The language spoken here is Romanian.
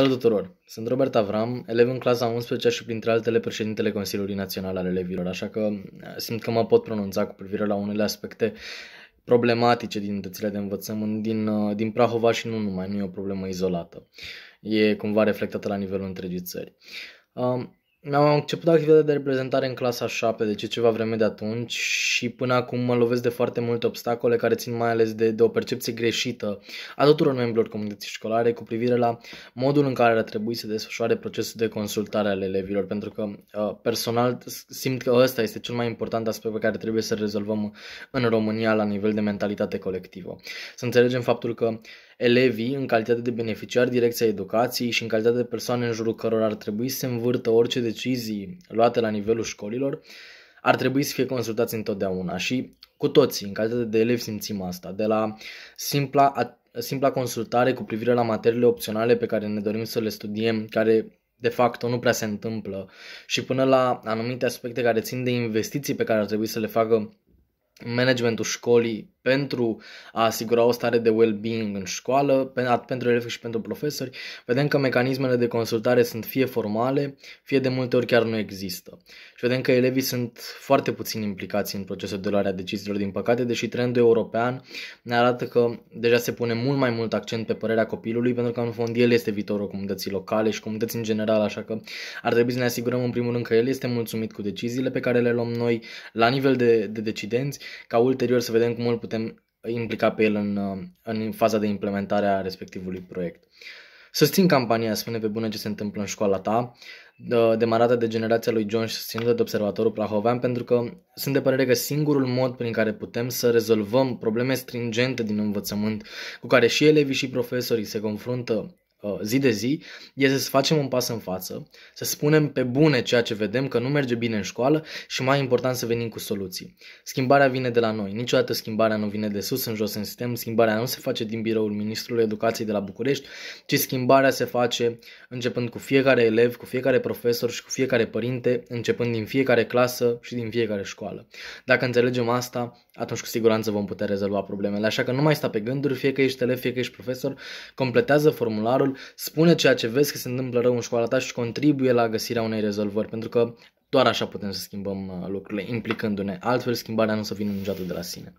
Salut tuturor! Sunt Robert Avram, elev în clasa 11 și printre altele președintele Consiliului Național al Elevilor, așa că eh, simt că mă pot pronunța cu privire la unele aspecte problematice din unitățile de învățământ din, eh, din Prahova și nu numai, nu e o problemă izolată. E cumva reflectată la nivelul întregii țări. Mi-am început activitatea de reprezentare în clasa 7, deci ceva vreme de atunci și până acum mă lovesc de foarte multe obstacole care țin mai ales de, de o percepție greșită a tuturor membrilor comunității școlare cu privire la modul în care ar trebui să desfășoare procesul de consultare ale elevilor, pentru că uh, personal simt că ăsta este cel mai important aspect pe care trebuie să rezolvăm în România la nivel de mentalitate colectivă. Să înțelegem faptul că Elevii, în calitate de beneficiari direcția educației și în calitate de persoane în jurul cărora ar trebui să se învârtă orice decizii luate la nivelul școlilor, ar trebui să fie consultați întotdeauna și cu toții, în calitate de elevi, simțim asta, de la simpla, simpla consultare cu privire la materiile opționale pe care ne dorim să le studiem, care de fapt nu prea se întâmplă și până la anumite aspecte care țin de investiții pe care ar trebui să le facă managementul școlii pentru a asigura o stare de well-being în școală, pentru elevi și pentru profesori, vedem că mecanismele de consultare sunt fie formale, fie de multe ori chiar nu există. Și vedem că elevii sunt foarte puțin implicați în procesul de luare a deciziilor, din păcate, deși trendul european ne arată că deja se pune mult mai mult accent pe părerea copilului, pentru că în fond el este viitorul comunității locale și comunității în general, așa că ar trebui să ne asigurăm în primul rând că el este mulțumit cu deciziile pe care le luăm noi la nivel de, de decidenți, ca ulterior să vedem cum îl putem putem implica pe el în, în faza de implementare a respectivului proiect. Susțin campania Spune pe bune ce se întâmplă în școala ta, demarată de generația lui John și susținută de Observatorul Prahovean, pentru că sunt de părere că singurul mod prin care putem să rezolvăm probleme stringente din învățământ cu care și elevii și profesorii se confruntă Uh, zi de zi, este să facem un pas în față, să spunem pe bune ceea ce vedem că nu merge bine în școală și mai important să venim cu soluții. Schimbarea vine de la noi, niciodată schimbarea nu vine de sus în jos în sistem, schimbarea nu se face din biroul Ministrului Educației de la București, ci schimbarea se face începând cu fiecare elev, cu fiecare profesor și cu fiecare părinte, începând din fiecare clasă și din fiecare școală. Dacă înțelegem asta, atunci cu siguranță vom putea rezolva problemele. Așa că nu mai sta pe gânduri, fie că ești elev, fie că ești profesor, completează formularul dialogul, spune ceea ce vezi că se întâmplă rău în școala ta și contribuie la găsirea unei rezolvări, pentru că doar așa putem să schimbăm uh, lucrurile, implicându-ne. Altfel, schimbarea nu o să vină niciodată de la sine.